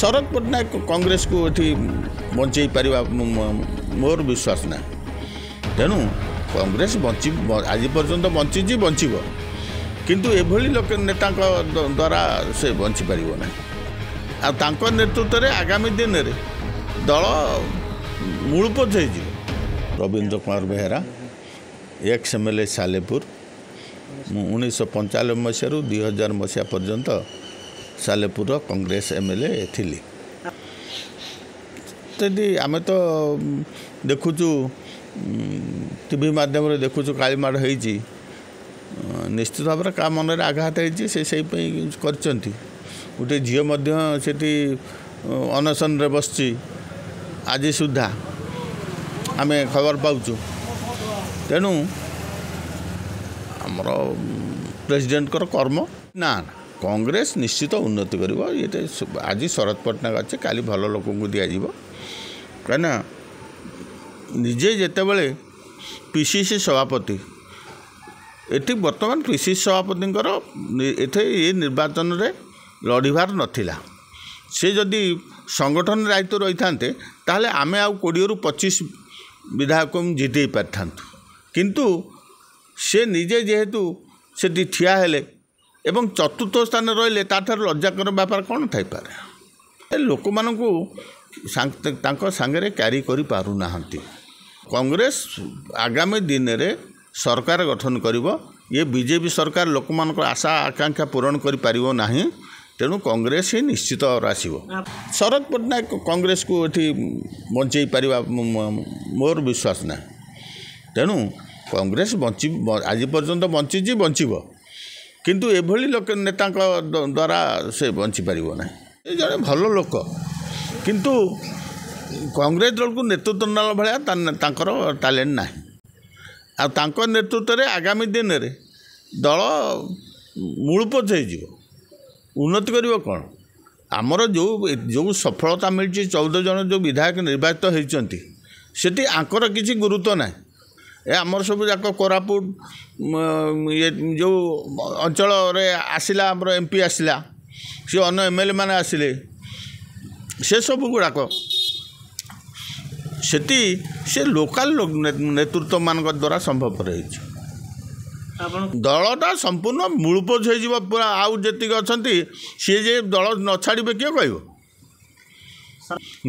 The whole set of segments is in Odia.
ଶରଦ ପଟ୍ଟନାୟକ କଂଗ୍ରେସକୁ ଏଠି ବଞ୍ଚାଇ ପାରିବା ମୋର ବିଶ୍ୱାସ ନାହିଁ ତେଣୁ କଂଗ୍ରେସ ବଞ୍ଚି ଆଜି ପର୍ଯ୍ୟନ୍ତ ବଞ୍ଚିଛି ବଞ୍ଚିବ କିନ୍ତୁ ଏଭଳି ଲୋକ ନେତାଙ୍କ ଦ୍ୱାରା ସେ ବଞ୍ଚିପାରିବ ନାହିଁ ଆଉ ତାଙ୍କ ନେତୃତ୍ୱରେ ଆଗାମୀ ଦିନରେ ଦଳ ମୂଳପଥ ହେଇଯିବ Rabindra Kumar Behera ex M L A Salepur ମୁଁ ଉଣେଇଶହ ପଞ୍ଚାନବେ ମସିହାରୁ ଦୁଇ ହଜାର ମସିହା ପର୍ଯ୍ୟନ୍ତ Salepur Congress M L A ଥିଲି ଯଦି ଆମେ ତ ଦେଖୁଛୁ ଟିଭି ମାଧ୍ୟମରେ ଦେଖୁଛୁ କାଳିମାଡ଼ ହେଇଛି ନିଶ୍ଚିତ ଭାବରେ କାହା ମନରେ ଆଘାତ ହେଇଛି ସେ ସେଇପାଇଁ କରିଛନ୍ତି ଗୋଟେ ଝିଅ ମଧ୍ୟ ସେଠି ଅନଶନରେ ବସିଛି ଆଜି ସୁଦ୍ଧା ଆମେ ଖବର ପାଉଛୁ ତେଣୁ ଆମର ପ୍ରେସିଡେଣ୍ଟଙ୍କର କର୍ମ ନା ନା କଂଗ୍ରେସ ନିଶ୍ଚିତ ଉନ୍ନତି କରିବ ଏଇଟା ଆଜି ଶରଦ ପଟ୍ଟନାୟକ ଅଛି କାଲି ଭଲ ଲୋକଙ୍କୁ ଦିଆଯିବ କାହିଁକିନା ନିଜେ ଯେତେବେଳେ ପି ସି ସି ସଭାପତି ଏଠି ବର୍ତ୍ତମାନ ପି ସି ସି ସଭାପତିଙ୍କର ଏଠି ଏ ନିର୍ବାଚନରେ ଲଢ଼ିବାର ନଥିଲା ସେ ଯଦି ସଂଗଠନ ଦାୟିତ୍ୱ ରହିଥାନ୍ତେ ତାହେଲେ ଆମେ ଆଉ କୋଡ଼ିଏରୁ ପଚିଶ ବିଧାୟକ ଜିତେଇ ପାରିଥାନ୍ତୁ କିନ୍ତୁ ସେ ନିଜେ ଯେହେତୁ ସେଠି ଠିଆ ହେଲେ ଏବଂ ଚତୁର୍ଥ ସ୍ଥାନ ରହିଲେ ତା'ଠାରୁ ଲଜ୍ଜାକର ବ୍ୟାପାର କ'ଣ ଥାଇପାରେ ଏ ଲୋକମାନଙ୍କୁ ତାଙ୍କ ସାଙ୍ଗରେ କ୍ୟାରି କରିପାରୁନାହାନ୍ତି କଂଗ୍ରେସ ଆଗାମୀ ଦିନରେ ସରକାର ଗଠନ କରିବ ଇଏ ବିଜେପି ସରକାର ଲୋକମାନଙ୍କ ଆଶା ଆକାଂକ୍ଷା ପୂରଣ କରିପାରିବ ନାହିଁ ତେଣୁ କଂଗ୍ରେସ ହିଁ ନିଶ୍ଚିତ ଆସିବ ଶରଦ ପଟ୍ଟନାୟକ କଂଗ୍ରେସକୁ ଏଠି ବଞ୍ଚେଇ ପାରିବା ମୋର ବିଶ୍ୱାସ ନାହିଁ ତେଣୁ କଂଗ୍ରେସ ବଞ୍ଚି ଆଜି ପର୍ଯ୍ୟନ୍ତ ବଞ୍ଚିଛି ବଞ୍ଚିବ କିନ୍ତୁ ଏଭଳି ଲୋକ ନେତାଙ୍କ ଦ୍ୱାରା ସେ ବଞ୍ଚିପାରିବ ନାହିଁ ଏ ଜଣେ ଭଲ ଲୋକ କିନ୍ତୁ କଂଗ୍ରେସ ଦଳକୁ ନେତୃତ୍ୱ ନେଲା ଭଳିଆ ତାଙ୍କର ଟ୍ୟାଲେଣ୍ଟ ନାହିଁ ଆଉ ତାଙ୍କ ନେତୃତ୍ୱରେ ଆଗାମୀ ଦିନରେ ଦଳ ମୂଳପୋଛ ହେଇଯିବ ଉନ୍ନତି କରିବ କ'ଣ ଆମର ଯେଉଁ ଯେଉଁ ସଫଳତା ମିଳିଛି ଚଉଦ ଜଣ ଯେଉଁ ବିଧାୟକ ନିର୍ବାଚିତ ହୋଇଛନ୍ତି ସେଠି ଆଙ୍କର କିଛି ଗୁରୁତ୍ୱ ନାହିଁ ଏ ଆମର ସବୁ ଯାକ କୋରାପୁଟ ଇଏ ଯେଉଁ ଅଞ୍ଚଳରେ ଆସିଲା ଆମର ଏମ୍ ପି ଆସିଲା ସେ ଅନ୍ୟ ଏମ୍ ଏଲ୍ ଏ ମାନେ ଆସିଲେ ସେସବୁ ଗୁଡ଼ାକ ସେଠି ସେ ଲୋକାଲ ନେତୃତ୍ୱମାନଙ୍କ ଦ୍ୱାରା ସମ୍ଭବପର ହେଇଛି ଦଳଟା ସମ୍ପୂର୍ଣ୍ଣ ମୂଳପୋଛ ହେଇଯିବ ପୁରା ଆଉ ଯେତିକି ଅଛନ୍ତି ସିଏ ଯେ ଦଳ ନ ଛାଡ଼ିବେ କିଏ କହିବ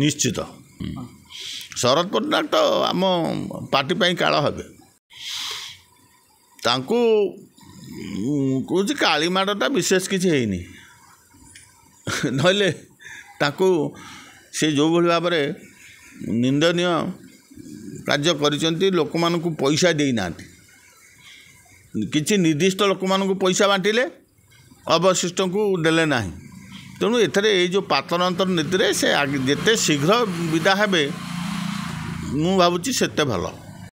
ନିଶ୍ଚିତ ଶରଦ ପଟ୍ଟନାୟକ ତ ଆମ ପାର୍ଟି ପାଇଁ କାଳ ହେବେ ତାଙ୍କୁ କହୁଛି କାଳିମାଡ଼ଟା ବିଶେଷ କିଛି ହେଇନି ନହେଲେ ତାଙ୍କୁ ସେ ଯେଉଁଭଳି ଭାବରେ ନିନ୍ଦନୀୟ କାର୍ଯ୍ୟ କରିଛନ୍ତି ଲୋକମାନଙ୍କୁ ପଇସା ଦେଇନାହାନ୍ତି କିଛି ନିର୍ଦ୍ଦିଷ୍ଟ ଲୋକମାନଙ୍କୁ ପଇସା ବାଣ୍ଟିଲେ ଅବଶିଷ୍ଟଙ୍କୁ ଦେଲେ ନାହିଁ ତେଣୁ ଏଥିରେ ଏଇ ଯେଉଁ ପାତନାନ୍ତର ନୀତିରେ ସେ ଯେତେ ଶୀଘ୍ର ବିଦା ହେବେ ମୁଁ ଭାବୁଛି ସେତେ ଭଲ